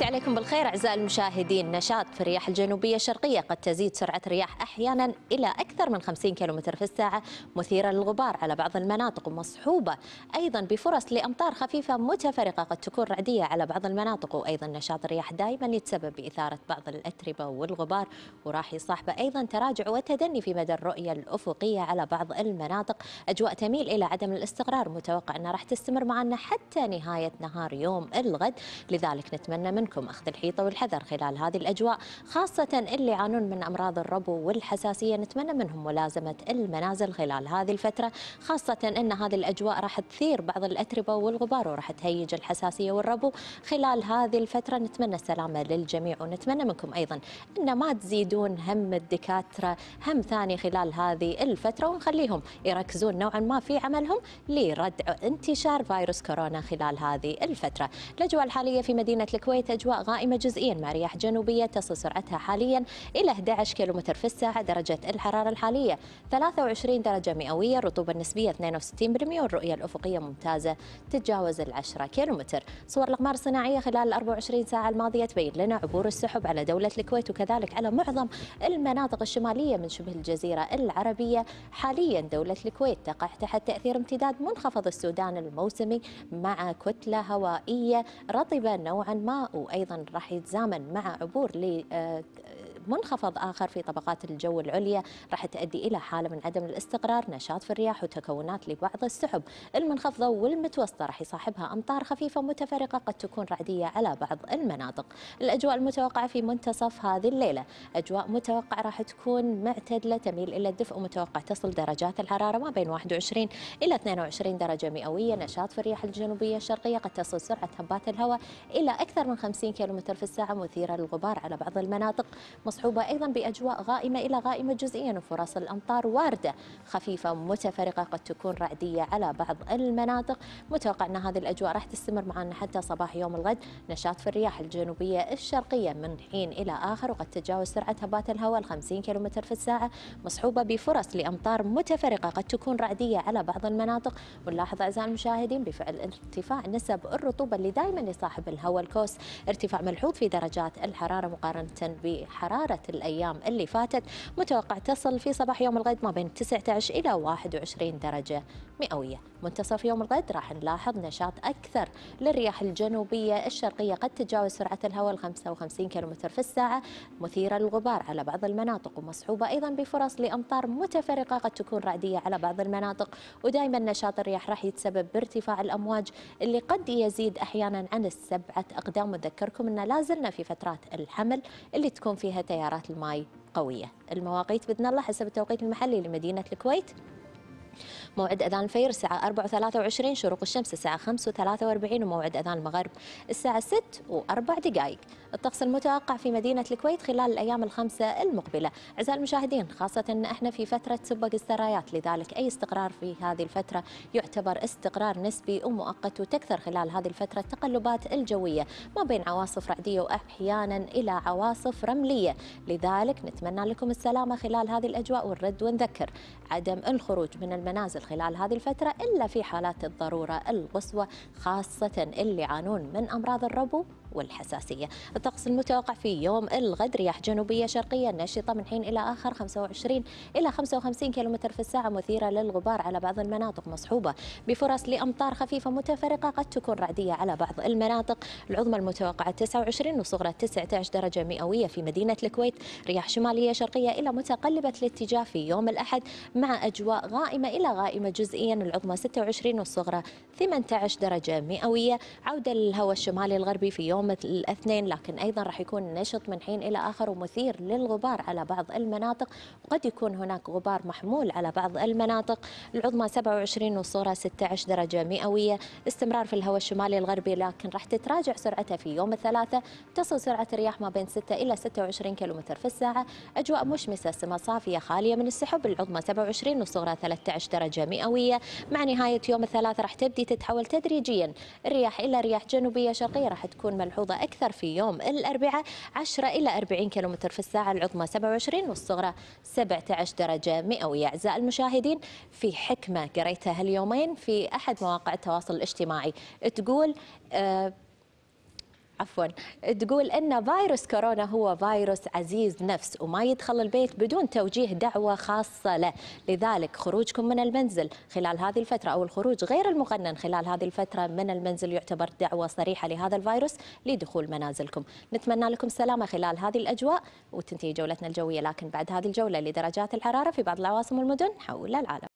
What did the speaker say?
مسي عليكم بالخير أعزائي المشاهدين نشاط في الرياح الجنوبية الشرقية قد تزيد سرعة الرياح أحيانا إلى أكثر من 50 كم في الساعة مثيرة للغبار على بعض المناطق ومصحوبة أيضا بفرص لأمطار خفيفة متفرقة قد تكون رعدية على بعض المناطق وأيضا نشاط الرياح دائما يتسبب بإثارة بعض الأتربة والغبار وراح يصاحبه أيضا تراجع وتدني في مدى الرؤية الأفقية على بعض المناطق أجواء تميل إلى عدم الاستقرار متوقع أنها راح تستمر معنا حتى نهاية نهار يوم الغد لذلك نتمنى منكم منكم أخذ الحيطة والحذر خلال هذه الأجواء خاصة اللي يعانون من أمراض الربو والحساسية نتمنى منهم ملازمة المنازل خلال هذه الفترة خاصة أن هذه الأجواء راح تثير بعض الأتربة والغبار وراح تهيج الحساسية والربو خلال هذه الفترة نتمنى السلامة للجميع ونتمنى منكم أيضا أن ما تزيدون هم الدكاترة هم ثاني خلال هذه الفترة ونخليهم يركزون نوعا ما في عملهم لردع انتشار فيروس كورونا خلال هذه الفترة الأجواء الحالية في مدينة الكويت أجواء غائمة جزئيا مع رياح جنوبية تصل سرعتها حاليا إلى 11 كم في الساعة درجة الحرارة الحالية 23 درجة مئوية الرطوبة النسبية 62% والرؤية الأفقية ممتازة تتجاوز ال 10 كم صور الأقمار الصناعية خلال ال 24 ساعة الماضية تبين لنا عبور السحب على دولة الكويت وكذلك على معظم المناطق الشمالية من شبه الجزيرة العربية حاليا دولة الكويت تقع تحت تأثير امتداد منخفض السودان الموسمي مع كتلة هوائية رطبة نوعا ما وايضا راح يتزامن مع عبور آه، منخفض آخر في طبقات الجو العليا راح تؤدي إلى حالة من عدم الاستقرار نشاط في الرياح وتكونات لبعض السحب المنخفضة والمتوسطة راح يصاحبها أمطار خفيفة متفرقة قد تكون رعدية على بعض المناطق الأجواء المتوقعة في منتصف هذه الليلة أجواء متوقعة راح تكون معتدلة تميل إلى الدفء ومتوقع تصل درجات الحرارة ما بين 21 إلى 22 درجة مئوية نشاط في الرياح الجنوبية الشرقية قد تصل سرعة هبات الهواء إلى أكثر من 50 كم في الساعة مثيرة للغبار على بعض المناطق مصحوبة أيضا بأجواء غائمة إلى غائمة جزئيا وفرص الأمطار واردة خفيفة متفرقة قد تكون رعدية على بعض المناطق متوقع أن هذه الأجواء راح تستمر معنا حتى صباح يوم الغد نشاط في الرياح الجنوبية الشرقية من حين إلى آخر وقد تتجاوز سرعة هبات الهواء 50 كم في الساعة مصحوبة بفرص لأمطار متفرقة قد تكون رعدية على بعض المناطق ونلاحظ أعزائي المشاهدين بفعل ارتفاع نسب الرطوبة اللي دائما يصاحب الهواء الكوس ارتفاع ملحوظ في درجات الحرارة مقارنة بحرارة مرارة الأيام اللي فاتت متوقع تصل في صباح يوم الغد ما بين 19 إلى 21 درجة مئوية منتصف يوم الغد راح نلاحظ نشاط أكثر للرياح الجنوبية الشرقية قد تتجاوز سرعة الهواء ال 55 كم في الساعة مثيرة للغبار على بعض المناطق ومصحوبة أيضا بفرص لأمطار متفرقة قد تكون رعدية على بعض المناطق ودائما نشاط الرياح راح يتسبب بارتفاع الأمواج اللي قد يزيد أحيانا عن السبعة أقدام وذكركم أن لازلنا في فترات الحمل اللي تكون فيها تيارات الماي قوية المواقيت بإذن الله حسب التوقيت المحلي لمدينة الكويت موعد أذان الفير الساعة 4 و23 شروق الشمس الساعة 5 و43 وموعد أذان المغرب الساعة 6 و4 دقائق الطقس المتوقع في مدينة الكويت خلال الأيام الخمسة المقبلة أعزائي المشاهدين خاصة أن احنا في فترة سبق السرايات لذلك أي استقرار في هذه الفترة يعتبر استقرار نسبي ومؤقت وتكثر خلال هذه الفترة التقلبات الجوية ما بين عواصف رعدية وأحيانا إلى عواصف رملية لذلك نتمنى لكم السلامة خلال هذه الأجواء والرد ونذكر عدم الخروج من المنازل خلال هذه الفترة إلا في حالات الضرورة القصوى خاصة اللي يعانون من أمراض الربو والحساسية الطقس المتوقع في يوم الغد رياح جنوبية شرقية نشطة من حين إلى آخر 25 إلى 55 كم في الساعة مثيرة للغبار على بعض المناطق مصحوبة بفرص لأمطار خفيفة متفرقة قد تكون رعدية على بعض المناطق العظمى المتوقعة 29 وصغرى 19 درجة مئوية في مدينة الكويت رياح شمالية شرقية إلى متقلبة الاتجاه في يوم الأحد مع أجواء غائمة إلى غائمة جزئيا العظمى 26 والصغرى 18 درجة مئوية عودة للهواء الشمالي الغربي في يوم يوم الأثنين لكن أيضا راح يكون نشط من حين إلى آخر ومثير للغبار على بعض المناطق وقد يكون هناك غبار محمول على بعض المناطق العظمى 27 والصورة 16 درجة مئوية استمرار في الهواء الشمالي الغربي لكن راح تتراجع سرعتها في يوم الثلاثاء تصل سرعة الرياح ما بين 6 إلى 26 كيلومتر في الساعة أجواء مشمسة سما صافية خالية من السحب العظمى 27 والصغرى 13 درجة مئوية مع نهاية يوم الثلاثاء راح تبدي تتحول تدريجيا الرياح إلى رياح جنوبية شرقية راح تكون ملحوظة أكثر في يوم الأربعاء 10 إلى 40 كيلومتر في الساعة العظمى 27 والصغرى 17 درجة مئوية أعزائي المشاهدين في حكمة قريتها هاليومين في أحد مواقع التواصل الاجتماعي تقول آه عفوا تقول ان فيروس كورونا هو فيروس عزيز نفس وما يدخل البيت بدون توجيه دعوه خاصه له لذلك خروجكم من المنزل خلال هذه الفتره او الخروج غير المقنن خلال هذه الفتره من المنزل يعتبر دعوه صريحه لهذا الفيروس لدخول منازلكم نتمنى لكم السلامه خلال هذه الاجواء وتنتهي جولتنا الجويه لكن بعد هذه الجوله لدرجات الحراره في بعض العواصم والمدن حول العالم